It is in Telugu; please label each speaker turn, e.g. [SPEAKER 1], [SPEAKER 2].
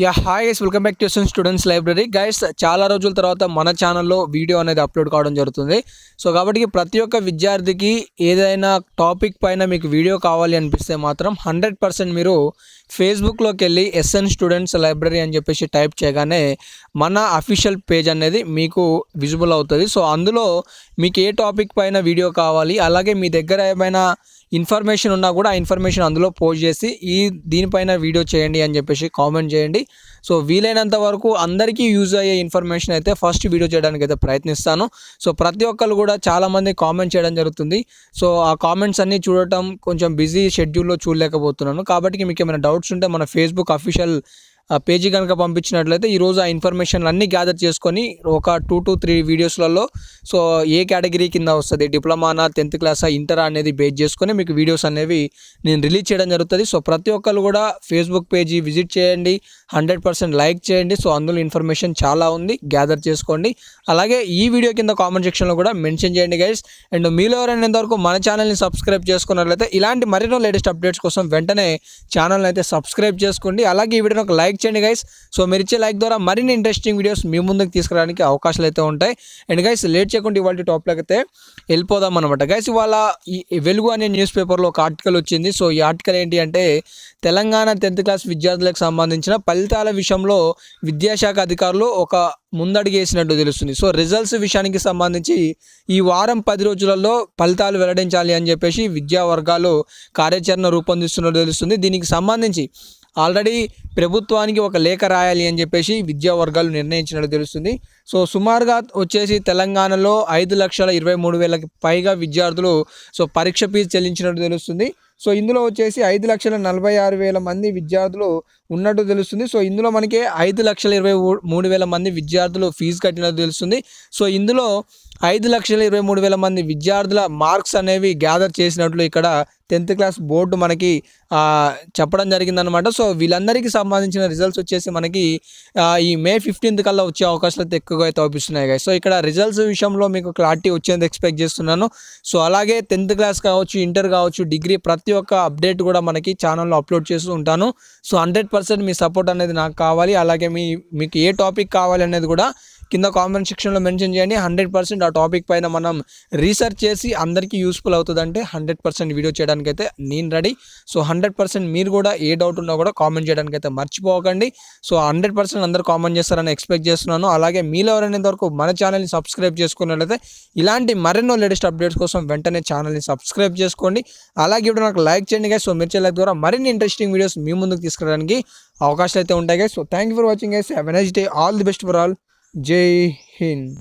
[SPEAKER 1] yeah hi guys welcome back to students library guys చాలా రోజుల తర్వాత మన ఛానల్లో వీడియో అనేది అప్లోడ్ కావడం జరుగుతుంది సో కాబట్టి ప్రతి ఒక్క విద్యార్థికి ఏదైనా టాపిక్ పైన మీకు వీడియో కావాలి అనిపిస్తే మాత్రం హండ్రెడ్ పర్సెంట్ మీరు ఫేస్బుక్లోకి వెళ్ళి ఎస్ఎన్ స్టూడెంట్స్ లైబ్రరీ అని చెప్పేసి టైప్ చేయగానే మన అఫీషియల్ పేజ్ అనేది మీకు విజిబుల్ అవుతుంది సో అందులో మీకు ఏ టాపిక్ పైన వీడియో కావాలి అలాగే మీ దగ్గర ఏమైనా ఇన్ఫర్మేషన్ ఉన్నా కూడా ఆ ఇన్ఫర్మేషన్ అందులో పోస్ట్ చేసి ఈ దీనిపైన వీడియో చేయండి అని చెప్పేసి కామెంట్ చేయండి సో వీలైనంత వరకు అందరికీ యూజ్ అయ్యే ఇన్ఫర్మేషన్ అయితే ఫస్ట్ వీడియో చేయడానికి అయితే ప్రయత్నిస్తాను సో ప్రతి ఒక్కరు కూడా చాలామంది కామెంట్ చేయడం జరుగుతుంది సో ఆ కామెంట్స్ అన్నీ చూడటం కొంచెం బిజీ షెడ్యూల్లో చూడలేకపోతున్నాను కాబట్టి మీకు ఏమైనా డౌట్స్ ఉంటే మన ఫేస్బుక్ అఫీషియల్ పేజీ కనుక పంపించినట్లయితే ఈరోజు ఆ ఇన్ఫర్మేషన్ అన్నీ గ్యాదర్ చేసుకొని ఒక టూ టు త్రీ వీడియోస్లలో సో ఏ కేటగిరీ కింద వస్తుంది డిప్లొమానా టెన్త్ క్లాసా ఇంటరా అనేది బేస్ చేసుకొని మీకు వీడియోస్ అనేవి నేను రిలీజ్ చేయడం జరుగుతుంది సో ప్రతి ఒక్కరు కూడా ఫేస్బుక్ పేజీ విజిట్ చేయండి హండ్రెడ్ పర్సెంట్ లైక్ చేయండి సో అందులో ఇన్ఫర్మేషన్ చాలా ఉంది గ్యాదర్ చేసుకోండి అలాగే ఈ వీడియో కింద కామెంట్ సెక్షన్లో కూడా మెన్షన్ చేయండి గైస్ అండ్ మీలో ఎవరైనా ఇంతవరకు మన ఛానల్ని సబ్స్క్రైబ్ చేసుకున్నట్లయితే ఇలాంటి మరెన్నో లేటెస్ట్ అప్డేట్స్ కోసం వెంటనే ఛానల్ని అయితే సబ్స్క్రైబ్ చేసుకోండి అలాగే ఈ వీడియోని ఒక లైక్ లైక్ చేయండి గైస్ సో మీరు ఇచ్చే లైక్ ద్వారా మరిన్ని ఇంట్రెస్టింగ్ వీడియోస్ మీ ముందుకు తీసుకురావడానికి అవకాశాలు అయితే ఉంటాయి అండ్ గైస్ లేట్ చేయకుండా ఇవాళ టాప్లో అయితే వెళ్ళిపోదాం అనమాట గైస్ ఇవాళ ఈ వెలుగు అనే న్యూస్ పేపర్లో ఒక ఆర్టికల్ వచ్చింది సో ఈ ఆర్టికల్ ఏంటి అంటే తెలంగాణ టెన్త్ క్లాస్ విద్యార్థులకు సంబంధించిన ఫలితాల విషయంలో విద్యాశాఖ అధికారులు ఒక ముందడుగేసినట్టు తెలుస్తుంది సో రిజల్ట్స్ విషయానికి సంబంధించి ఈ వారం పది రోజులలో ఫలితాలు వెల్లడించాలి అని చెప్పేసి విద్యా వర్గాలు కార్యాచరణ రూపొందిస్తున్నట్టు తెలుస్తుంది దీనికి సంబంధించి ఆల్రెడీ ప్రభుత్వానికి ఒక లేఖ రాయాలి అని చెప్పేసి విద్యా వర్గాలు నిర్ణయించినట్టు తెలుస్తుంది సో సుమారుగా వచ్చేసి తెలంగాణలో ఐదు లక్షల ఇరవై మూడు వేలకి పైగా విద్యార్థులు సో పరీక్ష ఫీజు చెల్లించినట్టు తెలుస్తుంది సో ఇందులో వచ్చేసి ఐదు లక్షల నలభై ఆరు వేల మంది విద్యార్థులు ఉన్నట్టు తెలుస్తుంది సో ఇందులో మనకి ఐదు లక్షల ఇరవై మూడు వేల మంది విద్యార్థులు ఫీజు కట్టినట్టు తెలుస్తుంది సో ఇందులో ఐదు లక్షల ఇరవై మూడు వేల మంది విద్యార్థుల మార్క్స్ అనేవి గ్యాదర్ చేసినట్లు ఇక్కడ టెన్త్ క్లాస్ బోర్డు మనకి చెప్పడం జరిగిందనమాట సో వీళ్ళందరికీ సంబంధించిన రిజల్ట్స్ వచ్చేసి మనకి ఈ మే ఫిఫ్టీన్త్ కల్లా వచ్చే అవకాశాలు అయితే ఎక్కువగా అయితే అవుపిస్తున్నాయి సో ఇక్కడ రిజల్ట్స్ విషయంలో మీకు క్లారిటీ వచ్చేది ఎక్స్పెక్ట్ చేస్తున్నాను సో అలాగే టెన్త్ క్లాస్ కావచ్చు ఇంటర్ కావచ్చు డిగ్రీ ప్రతి ఒక్క అప్డేట్ కూడా మనకి ఛానల్లో అప్లోడ్ చేస్తూ ఉంటాను సో హండ్రెడ్ మీ సపోర్ట్ అనేది నాకు కావాలి అలాగే మీ మీకు ఏ టాపిక్ కావాలి అనేది కూడా కింద కామెంట్ సెక్షన్లో మెన్షన్ చేయండి హండ్రెడ్ పర్సెంట్ ఆ టాపిక్ పైన మనం రీసెర్చ్ చేసి అందరికీ యూస్ఫుల్ అవుతుందంటే హండ్రెడ్ పర్సెంట్ వీడియో చేయడానికి అయితే నేను రెడీ సో హండ్రెడ్ పర్సెంట్ మీరు కూడా ఏ డౌట్ ఉన్నా కూడా కామెంట్ చేయడానికి అయితే మర్చిపోకండి సో హండ్రెడ్ పర్సెంట్ అందరూ కామెంట్ చేస్తారని ఎక్స్పెక్ట్ చేస్తున్నాను అలాగే మీలో ఎవరైనంత వరకు మన ఛానల్ని సబ్స్క్రైబ్ చేసుకున్నట్లయితే ఇలాంటి మరెన్నో లేటెస్ట్ అప్డేట్స్ కోసం వెంటనే ఛానల్ని సబ్స్క్రైబ్ చేసుకోండి అలాగే ఇప్పుడు నాకు లైక్ చేయండి గైస్ సో మీరు చేయలేక ద్వారా మరిన్ని ఇంట్రెస్టింగ్ వీడియోస్ మీ ముందుకు తీసుకురావడానికి అవకాశాలు అయితే ఉంటాయి so thank for watching guys have a nice day all the best for all Jai Hind